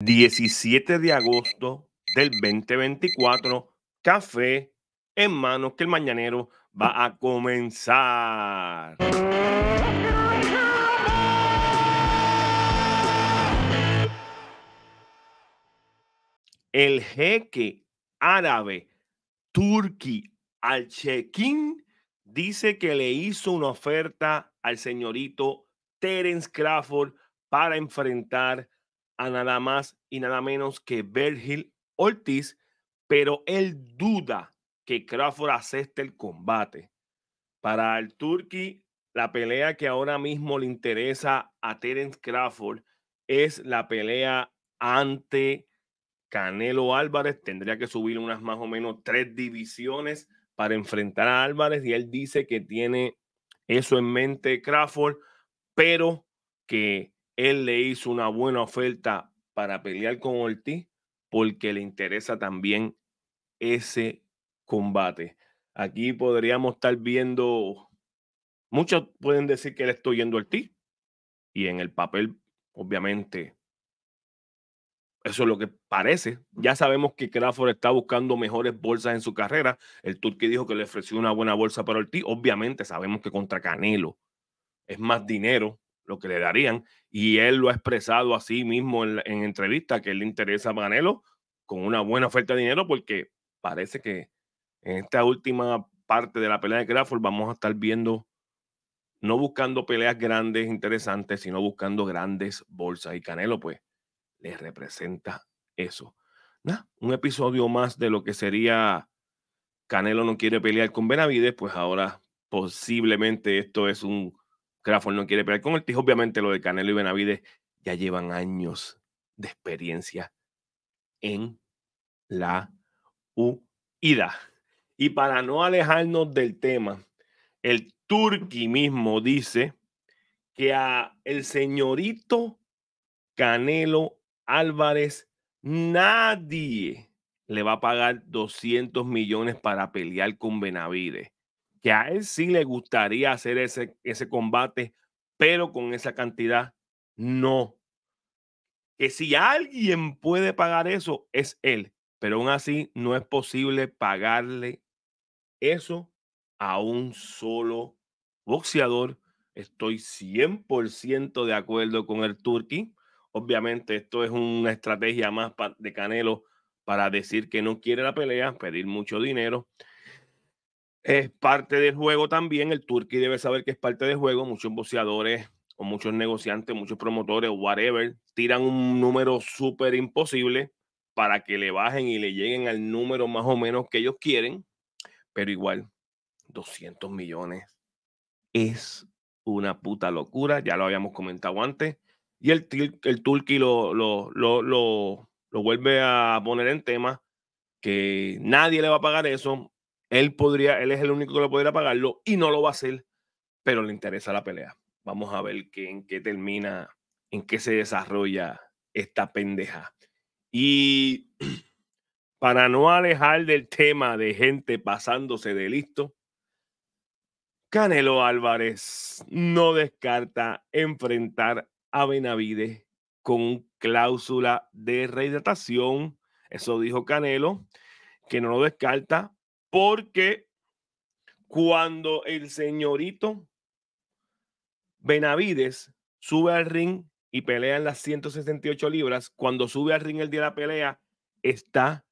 17 de agosto del 2024, café en manos que el mañanero va a comenzar. El jeque árabe Turki al check dice que le hizo una oferta al señorito Terence Crawford para enfrentar a nada más y nada menos que Virgil Ortiz, pero él duda que Crawford acepte el combate. Para el Turkey, la pelea que ahora mismo le interesa a Terence Crawford es la pelea ante Canelo Álvarez. Tendría que subir unas más o menos tres divisiones para enfrentar a Álvarez y él dice que tiene eso en mente Crawford, pero que él le hizo una buena oferta para pelear con Ortiz porque le interesa también ese combate. Aquí podríamos estar viendo, muchos pueden decir que le estoy yendo a Ortiz y en el papel, obviamente, eso es lo que parece. Ya sabemos que Crawford está buscando mejores bolsas en su carrera. El Turque dijo que le ofreció una buena bolsa para Ortiz. Obviamente sabemos que contra Canelo es más dinero lo que le darían. Y él lo ha expresado así mismo en, entrevista que él le interesa a Manelo con una buena oferta de dinero porque parece que en esta última parte de la pelea de Crawford vamos a estar viendo, no buscando peleas grandes, interesantes, sino buscando grandes bolsas. Y Canelo, pues, le representa eso. un episodio más de lo que sería Canelo no quiere pelear con Benavides, pues ahora posiblemente esto es un Crawford no quiere pelear con tijo, Obviamente lo de Canelo y Benavides ya llevan años de experiencia en la huida. Y para no alejarnos del tema, el Turqui mismo dice que a el señorito Canelo Álvarez nadie le va a pagar 200 millones para pelear con Benavides que a él sí le gustaría hacer ese, ese combate, pero con esa cantidad no. Que si alguien puede pagar eso, es él. Pero aún así, no es posible pagarle eso a un solo boxeador. Estoy 100% de acuerdo con el Turki. Obviamente, esto es una estrategia más de Canelo para decir que no quiere la pelea, pedir mucho dinero. Es parte del juego también, el Turkey debe saber que es parte del juego, muchos boxeadores o muchos negociantes, muchos promotores, whatever, tiran un número súper imposible para que le bajen y le lleguen al número más o menos que ellos quieren, pero igual, 200 millones es una puta locura, ya lo habíamos comentado antes, y el, el Turkey lo, lo, lo, lo, vuelve a poner en tema, que nadie le va a pagar eso, él podría, él es el único que lo podría pagarlo y no lo va a hacer, pero le interesa la pelea. Vamos a ver en qué termina, en qué se desarrolla esta pendeja. Y para no alejar del tema de gente pasándose de listo, Canelo Álvarez no descarta enfrentar a Benavides con cláusula de rehidratación. Eso dijo Canelo, que no lo descarta, porque cuando el señorito Benavides sube al ring y pelea en las 168 libras, cuando sube al ring el día de la pelea, está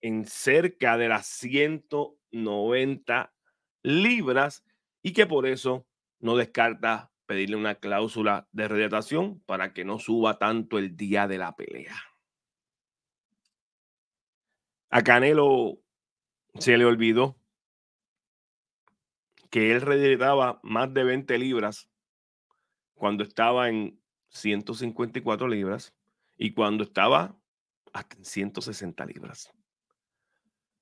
en cerca de las 190 libras y que por eso no descarta pedirle una cláusula de redacción para que no suba tanto el día de la pelea. A Canelo se le olvidó que él rehidrataba más de 20 libras cuando estaba en 154 libras y cuando estaba hasta en 160 libras.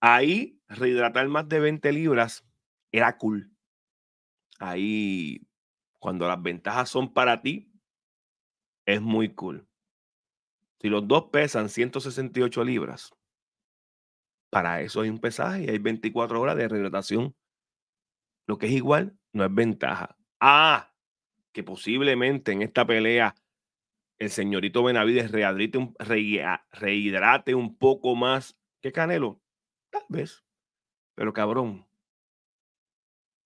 Ahí rehidratar más de 20 libras era cool. Ahí, cuando las ventajas son para ti, es muy cool. Si los dos pesan 168 libras, para eso hay un pesaje y hay 24 horas de rehidratación. Lo que es igual no es ventaja. Ah, que posiblemente en esta pelea el señorito Benavides rehidrate un, rehidrate un poco más que Canelo. Tal vez. Pero cabrón,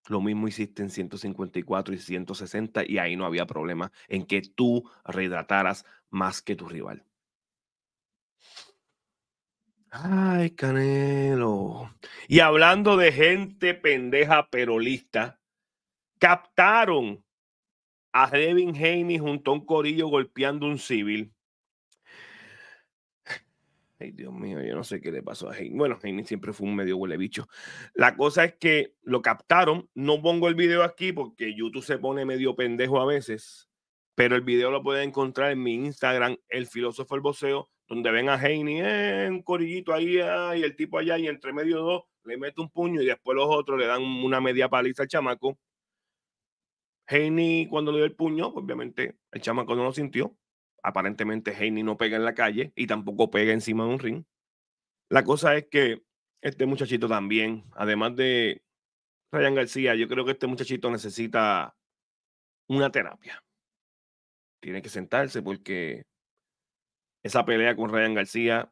lo mismo hiciste en 154 y 160 y ahí no había problema en que tú rehidrataras más que tu rival. Ay, Canelo. Y hablando de gente pendeja pero lista, captaron a Devin Haney junto a un corillo golpeando un civil. Ay, Dios mío, yo no sé qué le pasó a Haney. Bueno, Haney siempre fue un medio huele La cosa es que lo captaron. No pongo el video aquí porque YouTube se pone medio pendejo a veces. Pero el video lo pueden encontrar en mi Instagram, el filósofo el boceo donde ven a Heine eh, un corillito ahí ah, y el tipo allá y entre medio dos le mete un puño y después los otros le dan una media paliza al chamaco. Heini cuando le dio el puño, obviamente el chamaco no lo sintió. Aparentemente Heini no pega en la calle y tampoco pega encima de un ring. La cosa es que este muchachito también, además de Ryan García, yo creo que este muchachito necesita una terapia. Tiene que sentarse porque esa pelea con Ryan García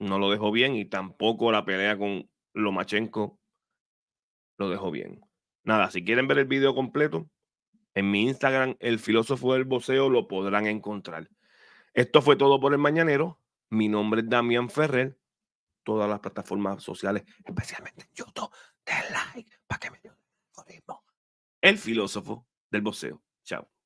no lo dejó bien y tampoco la pelea con Lomachenko lo dejó bien. Nada, si quieren ver el video completo, en mi Instagram, el filósofo del boceo, lo podrán encontrar. Esto fue todo por el mañanero. Mi nombre es Damián Ferrer. Todas las plataformas sociales, especialmente YouTube, den like para que me el El filósofo del boxeo Chao.